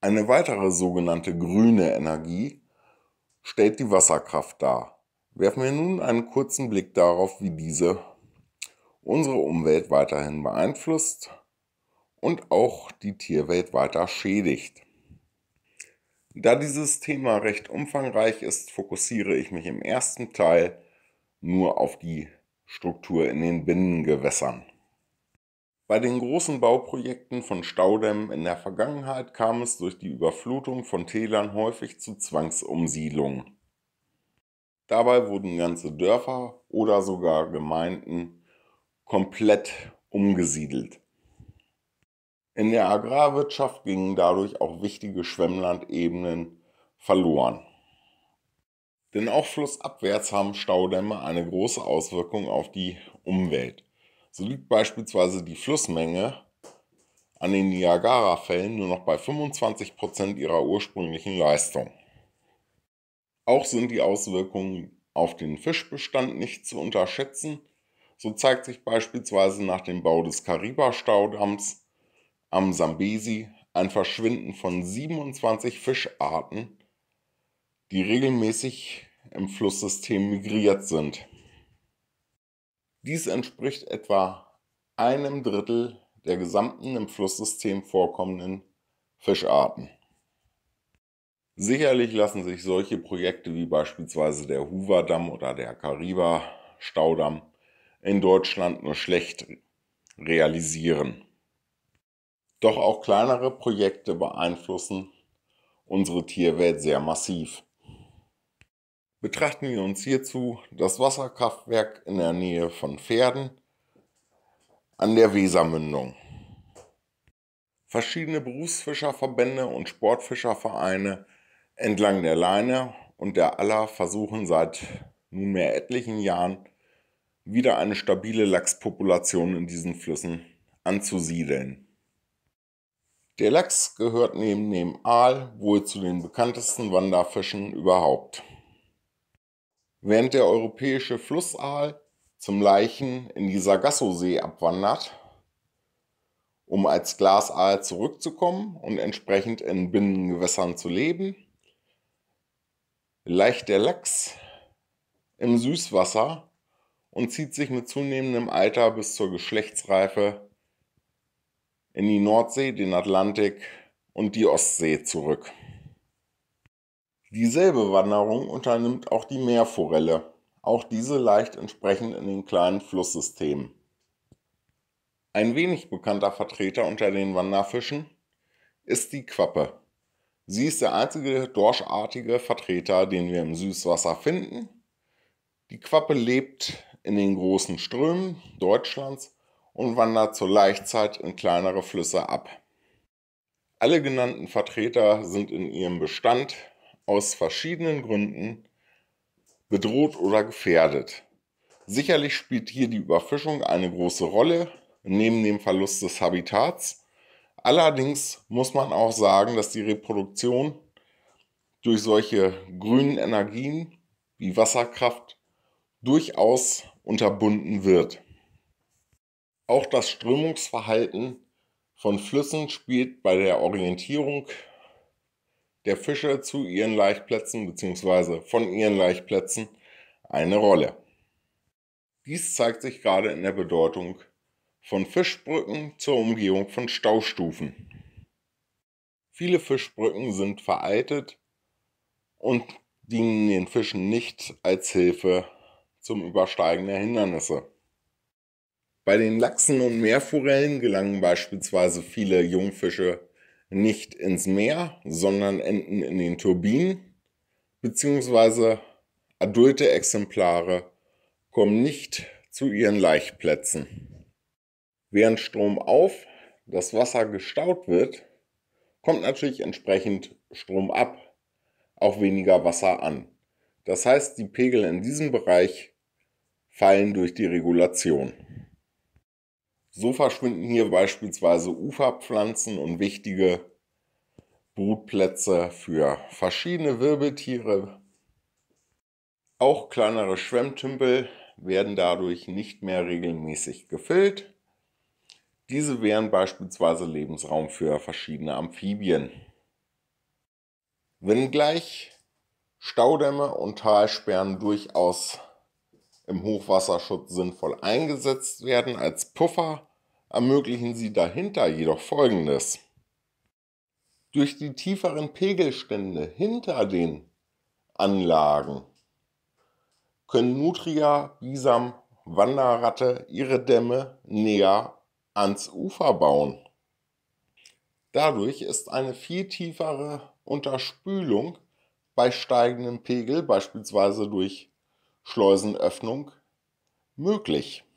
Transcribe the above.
Eine weitere sogenannte grüne Energie stellt die Wasserkraft dar. Werfen wir nun einen kurzen Blick darauf, wie diese unsere Umwelt weiterhin beeinflusst und auch die Tierwelt weiter schädigt. Da dieses Thema recht umfangreich ist, fokussiere ich mich im ersten Teil nur auf die Struktur in den Binnengewässern. Bei den großen Bauprojekten von Staudämmen in der Vergangenheit kam es durch die Überflutung von Tälern häufig zu Zwangsumsiedlungen. Dabei wurden ganze Dörfer oder sogar Gemeinden komplett umgesiedelt. In der Agrarwirtschaft gingen dadurch auch wichtige Schwemmlandebenen verloren. Denn auch flussabwärts haben Staudämme eine große Auswirkung auf die Umwelt. So liegt beispielsweise die Flussmenge an den Niagara-Fällen nur noch bei 25% ihrer ursprünglichen Leistung. Auch sind die Auswirkungen auf den Fischbestand nicht zu unterschätzen. So zeigt sich beispielsweise nach dem Bau des Kariba-Staudamms am Sambesi ein Verschwinden von 27 Fischarten, die regelmäßig im Flusssystem migriert sind. Dies entspricht etwa einem Drittel der gesamten im Flusssystem vorkommenden Fischarten. Sicherlich lassen sich solche Projekte wie beispielsweise der Hoover-Damm oder der Kariba-Staudamm in Deutschland nur schlecht realisieren. Doch auch kleinere Projekte beeinflussen unsere Tierwelt sehr massiv betrachten wir uns hierzu das Wasserkraftwerk in der Nähe von Pferden an der Wesermündung. Verschiedene Berufsfischerverbände und Sportfischervereine entlang der Leine und der Aller versuchen seit nunmehr etlichen Jahren wieder eine stabile Lachspopulation in diesen Flüssen anzusiedeln. Der Lachs gehört neben dem Aal wohl zu den bekanntesten Wanderfischen überhaupt. Während der europäische Flussaal zum Leichen in die Sargasso-See abwandert, um als Glasaal zurückzukommen und entsprechend in Binnengewässern zu leben, leicht der Lachs im Süßwasser und zieht sich mit zunehmendem Alter bis zur Geschlechtsreife in die Nordsee, den Atlantik und die Ostsee zurück. Dieselbe Wanderung unternimmt auch die Meerforelle, auch diese leicht entsprechend in den kleinen Flusssystemen. Ein wenig bekannter Vertreter unter den Wanderfischen ist die Quappe. Sie ist der einzige dorschartige Vertreter, den wir im Süßwasser finden. Die Quappe lebt in den großen Strömen Deutschlands und wandert zur Laichzeit in kleinere Flüsse ab. Alle genannten Vertreter sind in ihrem Bestand aus verschiedenen Gründen bedroht oder gefährdet. Sicherlich spielt hier die Überfischung eine große Rolle, neben dem Verlust des Habitats. Allerdings muss man auch sagen, dass die Reproduktion durch solche grünen Energien wie Wasserkraft durchaus unterbunden wird. Auch das Strömungsverhalten von Flüssen spielt bei der Orientierung der Fische zu ihren Laichplätzen bzw. von ihren Laichplätzen eine Rolle. Dies zeigt sich gerade in der Bedeutung von Fischbrücken zur Umgehung von Staustufen. Viele Fischbrücken sind veraltet und dienen den Fischen nicht als Hilfe zum Übersteigen der Hindernisse. Bei den Lachsen und Meerforellen gelangen beispielsweise viele Jungfische nicht ins Meer, sondern enden in den Turbinen, beziehungsweise adulte Exemplare kommen nicht zu ihren Laichplätzen. Während Strom auf das Wasser gestaut wird, kommt natürlich entsprechend Strom ab, auch weniger Wasser an. Das heißt, die Pegel in diesem Bereich fallen durch die Regulation. So verschwinden hier beispielsweise Uferpflanzen und wichtige Brutplätze für verschiedene Wirbeltiere. Auch kleinere Schwemmtümpel werden dadurch nicht mehr regelmäßig gefüllt. Diese wären beispielsweise Lebensraum für verschiedene Amphibien. Wenngleich Staudämme und Talsperren durchaus im Hochwasserschutz sinnvoll eingesetzt werden als Puffer, ermöglichen sie dahinter jedoch Folgendes. Durch die tieferen Pegelstände hinter den Anlagen können Nutria, Bisam, Wanderratte ihre Dämme näher ans Ufer bauen. Dadurch ist eine viel tiefere Unterspülung bei steigendem Pegel, beispielsweise durch Schleusenöffnung, möglich.